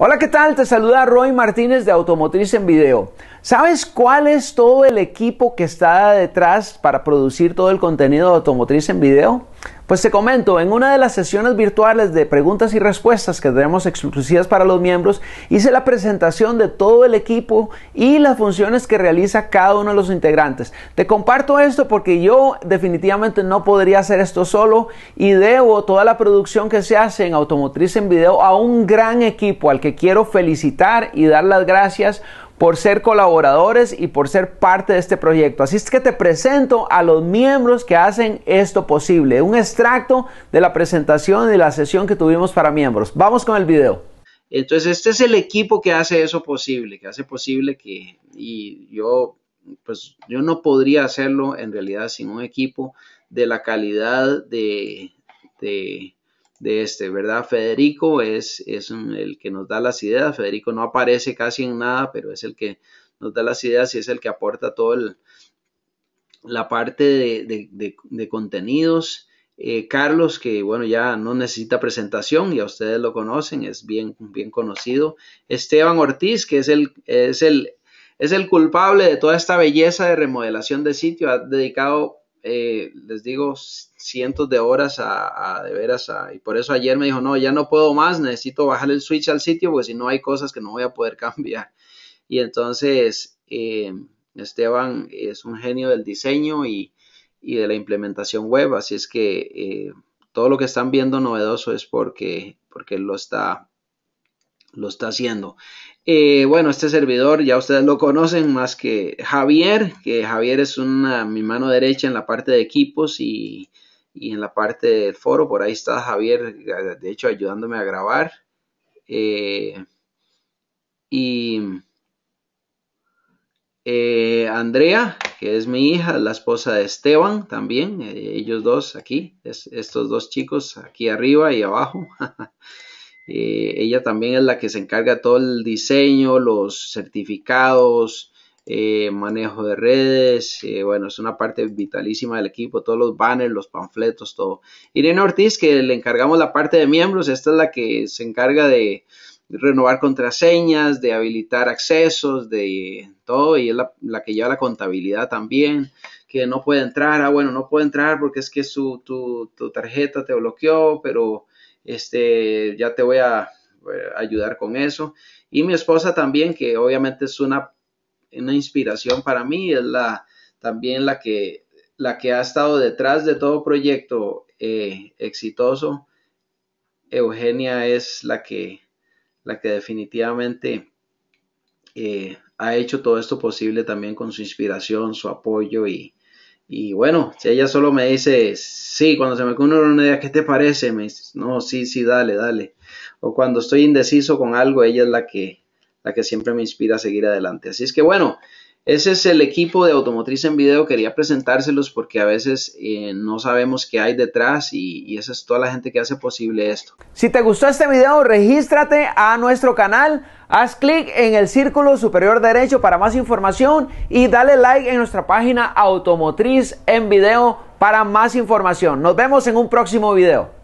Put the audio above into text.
Hola, ¿qué tal? Te saluda Roy Martínez de Automotriz en Video. ¿Sabes cuál es todo el equipo que está detrás para producir todo el contenido de Automotriz en Video? Pues te comento, en una de las sesiones virtuales de preguntas y respuestas que tenemos exclusivas para los miembros, hice la presentación de todo el equipo y las funciones que realiza cada uno de los integrantes. Te comparto esto porque yo definitivamente no podría hacer esto solo y debo toda la producción que se hace en Automotriz en Video a un gran equipo al que quiero felicitar y dar las gracias por ser colaboradores y por ser parte de este proyecto. Así es que te presento a los miembros que hacen esto posible. Un extracto de la presentación de la sesión que tuvimos para miembros. Vamos con el video. Entonces, este es el equipo que hace eso posible, que hace posible que, y yo, pues yo no podría hacerlo en realidad sin un equipo de la calidad de, de de este, ¿verdad? Federico es, es el que nos da las ideas, Federico no aparece casi en nada, pero es el que nos da las ideas y es el que aporta toda la parte de, contenidos. Eh, Carlos, que bueno, ya no necesita presentación, ya ustedes lo conocen, es bien, bien conocido. Esteban Ortiz, que es el, es el, es el culpable de toda esta belleza de remodelación de sitio, ha dedicado eh, les digo, cientos de horas a, de veras, y por eso ayer me dijo, no, ya no puedo más, necesito bajar el switch al sitio, porque si no hay cosas que no voy a poder cambiar. Y entonces, eh, Esteban es un genio del diseño y, de la implementación web, así es que eh, todo lo que están viendo novedoso es porque, porque lo está lo está haciendo. Eh, bueno, este servidor ya ustedes lo conocen más que Javier, que Javier es una, mi mano derecha en la parte de equipos y, y en la parte del foro. Por ahí está Javier, de hecho, ayudándome a grabar. Eh, y eh, Andrea, que es mi hija, la esposa de Esteban también, eh, ellos dos aquí, es, estos dos chicos aquí arriba y abajo. Eh, ella también es la que se encarga de todo el diseño, los certificados, eh, manejo de redes, eh, bueno, es una parte vitalísima del equipo, todos los banners, los panfletos, todo. Irene Ortiz, que le encargamos la parte de miembros, esta es la que se encarga de renovar contraseñas, de habilitar accesos, de todo, y es la, que lleva la contabilidad también, que no puede entrar, ah, bueno, no puede entrar porque es que su, tu tarjeta te bloqueó, pero este, ya te voy a eh, ayudar con eso. Y mi esposa también, que obviamente es una, una inspiración para mí, es la, también la que, la que ha estado detrás de todo proyecto eh, exitoso. Eugenia es la que, la que definitivamente eh, ha hecho todo esto posible también con su inspiración, su apoyo y, y bueno, si ella solo me dice, sí, cuando se me ocurre una idea, ¿qué te parece? Me dice, no, sí, sí, dale, dale. O cuando estoy indeciso con algo, ella es la que, la que siempre me inspira a seguir adelante. Así es que bueno, ese es el equipo de Automotriz en Video. Quería presentárselos porque a veces eh, no sabemos qué hay detrás y, y, esa es toda la gente que hace posible esto. Si te gustó este video, regístrate a nuestro canal, haz clic en el círculo superior derecho para más información y dale like en nuestra página Automotriz en Video para más información. Nos vemos en un próximo video.